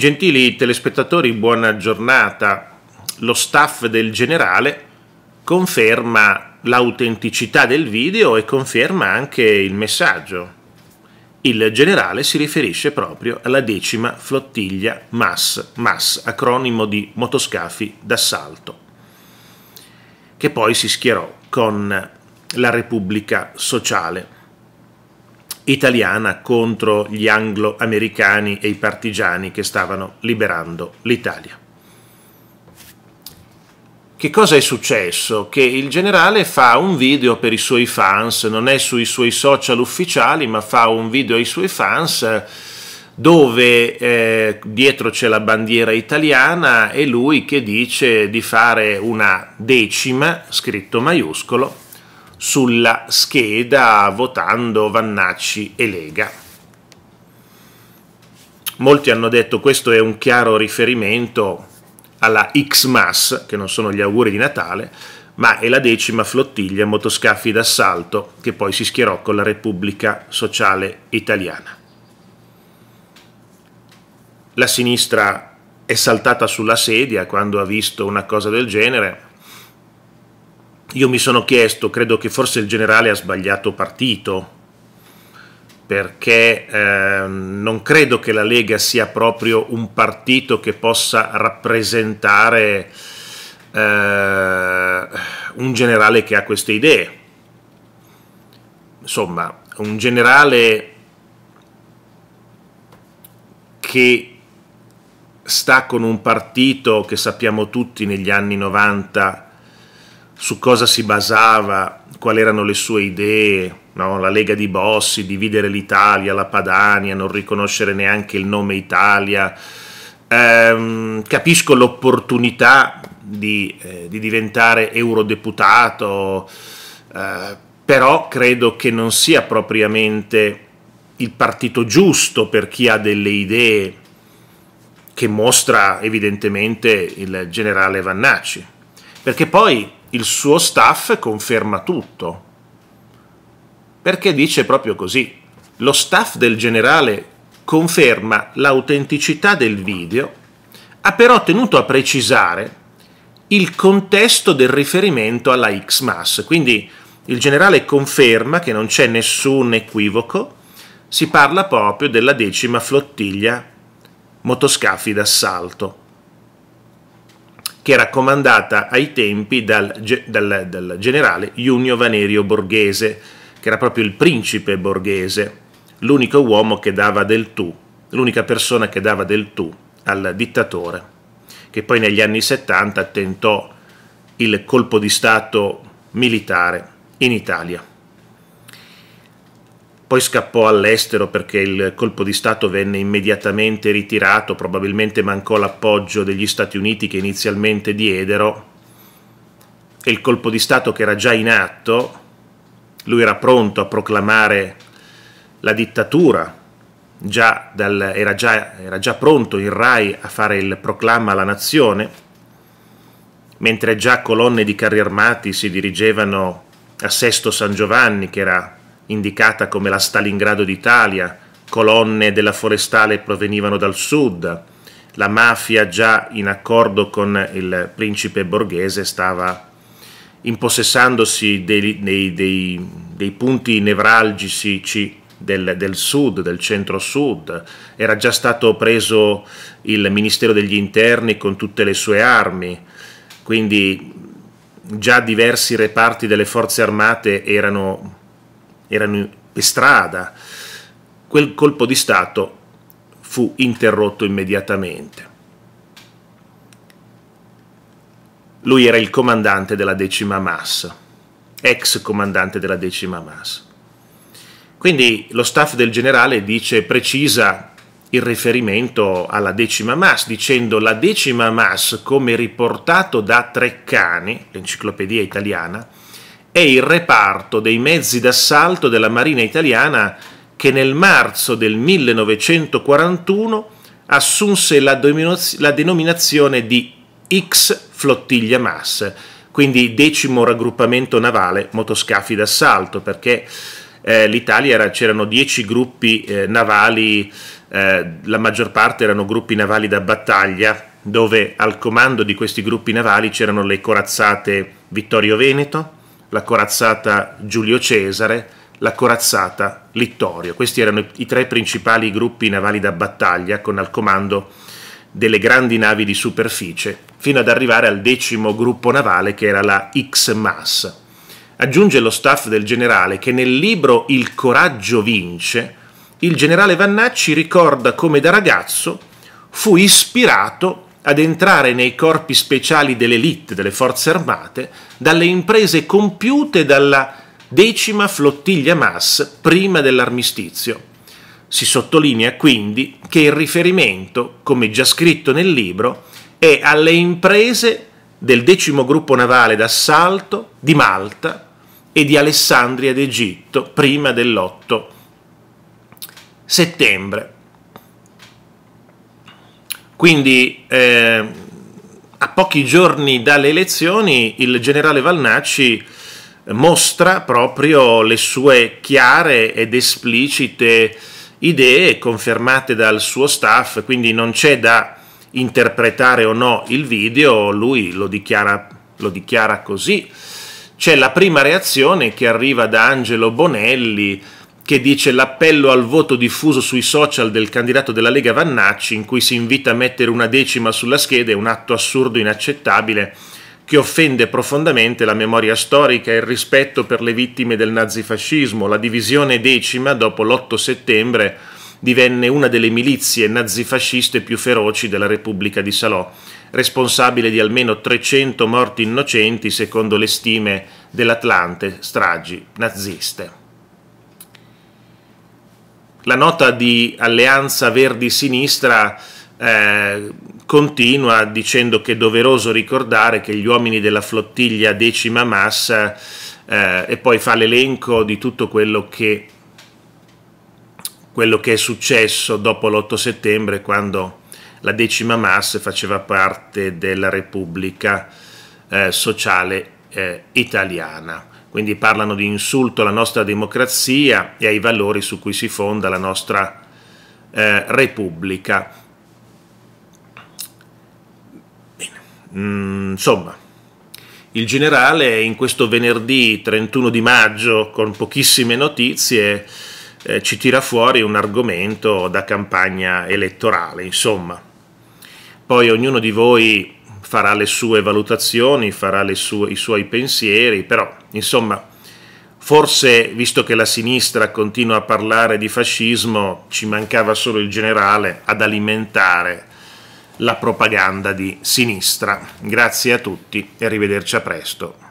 Gentili telespettatori, buona giornata. Lo staff del generale conferma l'autenticità del video e conferma anche il messaggio. Il generale si riferisce proprio alla decima flottiglia MAS, MAS, acronimo di motoscafi d'assalto, che poi si schierò con la Repubblica Sociale italiana contro gli anglo-americani e i partigiani che stavano liberando l'Italia. Che cosa è successo? Che il generale fa un video per i suoi fans, non è sui suoi social ufficiali, ma fa un video ai suoi fans eh, dove eh, dietro c'è la bandiera italiana e lui che dice di fare una decima, scritto maiuscolo, sulla scheda votando Vannacci e Lega. Molti hanno detto questo è un chiaro riferimento alla X-Mass, che non sono gli auguri di Natale, ma è la decima flottiglia motoscafi d'assalto che poi si schierò con la Repubblica Sociale Italiana. La sinistra è saltata sulla sedia quando ha visto una cosa del genere io mi sono chiesto, credo che forse il generale ha sbagliato partito, perché eh, non credo che la Lega sia proprio un partito che possa rappresentare eh, un generale che ha queste idee. Insomma, un generale che sta con un partito che sappiamo tutti negli anni 90 su cosa si basava, quali erano le sue idee, no? la Lega di Bossi, dividere l'Italia, la Padania, non riconoscere neanche il nome Italia. Ehm, capisco l'opportunità di, eh, di, diventare eurodeputato, eh, però credo che non sia propriamente il partito giusto per chi ha delle idee che mostra evidentemente il generale Vannacci perché poi il suo staff conferma tutto, perché dice proprio così, lo staff del generale conferma l'autenticità del video, ha però tenuto a precisare il contesto del riferimento alla X-Mass. quindi il generale conferma che non c'è nessun equivoco, si parla proprio della decima flottiglia motoscafi d'assalto che era comandata ai tempi dal, dal, dal generale Junio Vanerio Borghese, che era proprio il principe borghese, l'unico uomo che dava del tu, l'unica persona che dava del tu al dittatore, che poi negli anni 70 tentò il colpo di Stato militare in Italia poi scappò all'estero perché il colpo di Stato venne immediatamente ritirato, probabilmente mancò l'appoggio degli Stati Uniti che inizialmente diedero e il colpo di Stato che era già in atto, lui era pronto a proclamare la dittatura, già dal, era, già, era già pronto il RAI a fare il proclama alla nazione, mentre già colonne di carri armati si dirigevano a Sesto San Giovanni che era indicata come la Stalingrado d'Italia, colonne della forestale provenivano dal sud, la mafia già in accordo con il principe borghese stava impossessandosi dei, dei, dei, dei punti nevralgici del, del, sud, del centro-sud, era già stato preso il Ministero degli Interni con tutte le sue armi, quindi già diversi reparti delle forze armate erano erano per strada. Quel colpo di Stato fu interrotto immediatamente. Lui era il comandante della decima massa, ex comandante della decima massa. Quindi lo staff del generale dice, precisa il riferimento alla decima mass, dicendo la decima mass, come riportato da Treccani, l'enciclopedia italiana, è il reparto dei mezzi d'assalto della Marina italiana che nel marzo del 1941 assunse la, la denominazione di X Flottiglia Mass, quindi decimo raggruppamento navale motoscafi d'assalto, perché eh, l'Italia c'erano dieci gruppi eh, navali, eh, la maggior parte erano gruppi navali da battaglia, dove al comando di questi gruppi navali c'erano le corazzate Vittorio Veneto, la corazzata Giulio Cesare, la corazzata Littorio. Questi erano i tre principali gruppi navali da battaglia con al comando delle grandi navi di superficie, fino ad arrivare al decimo gruppo navale che era la X-Mass. Aggiunge lo staff del generale che nel libro Il coraggio vince, il generale Vannacci ricorda come da ragazzo fu ispirato ad entrare nei corpi speciali dell'elite, delle forze armate, dalle imprese compiute dalla decima flottiglia MAS prima dell'armistizio. Si sottolinea quindi che il riferimento, come già scritto nel libro, è alle imprese del decimo gruppo navale d'assalto di Malta e di Alessandria d'Egitto prima dell'8 settembre quindi eh, a pochi giorni dalle elezioni il generale Valnacci mostra proprio le sue chiare ed esplicite idee confermate dal suo staff, quindi non c'è da interpretare o no il video, lui lo dichiara, lo dichiara così. C'è la prima reazione che arriva da Angelo Bonelli, che dice l'appello al voto diffuso sui social del candidato della Lega Vannacci in cui si invita a mettere una decima sulla scheda è un atto assurdo inaccettabile che offende profondamente la memoria storica e il rispetto per le vittime del nazifascismo. La divisione decima dopo l'8 settembre divenne una delle milizie nazifasciste più feroci della Repubblica di Salò, responsabile di almeno 300 morti innocenti secondo le stime dell'Atlante, stragi naziste la nota di alleanza verdi-sinistra eh, continua dicendo che è doveroso ricordare che gli uomini della flottiglia decima massa eh, e poi fa l'elenco di tutto quello che, quello che è successo dopo l'8 settembre quando la decima massa faceva parte della Repubblica eh, Sociale eh, Italiana quindi parlano di insulto alla nostra democrazia e ai valori su cui si fonda la nostra eh, Repubblica. Mm, insomma, il generale in questo venerdì 31 di maggio, con pochissime notizie, eh, ci tira fuori un argomento da campagna elettorale, insomma. Poi ognuno di voi farà le sue valutazioni, farà sue, i suoi pensieri, però insomma forse visto che la sinistra continua a parlare di fascismo ci mancava solo il generale ad alimentare la propaganda di sinistra. Grazie a tutti e arrivederci a presto.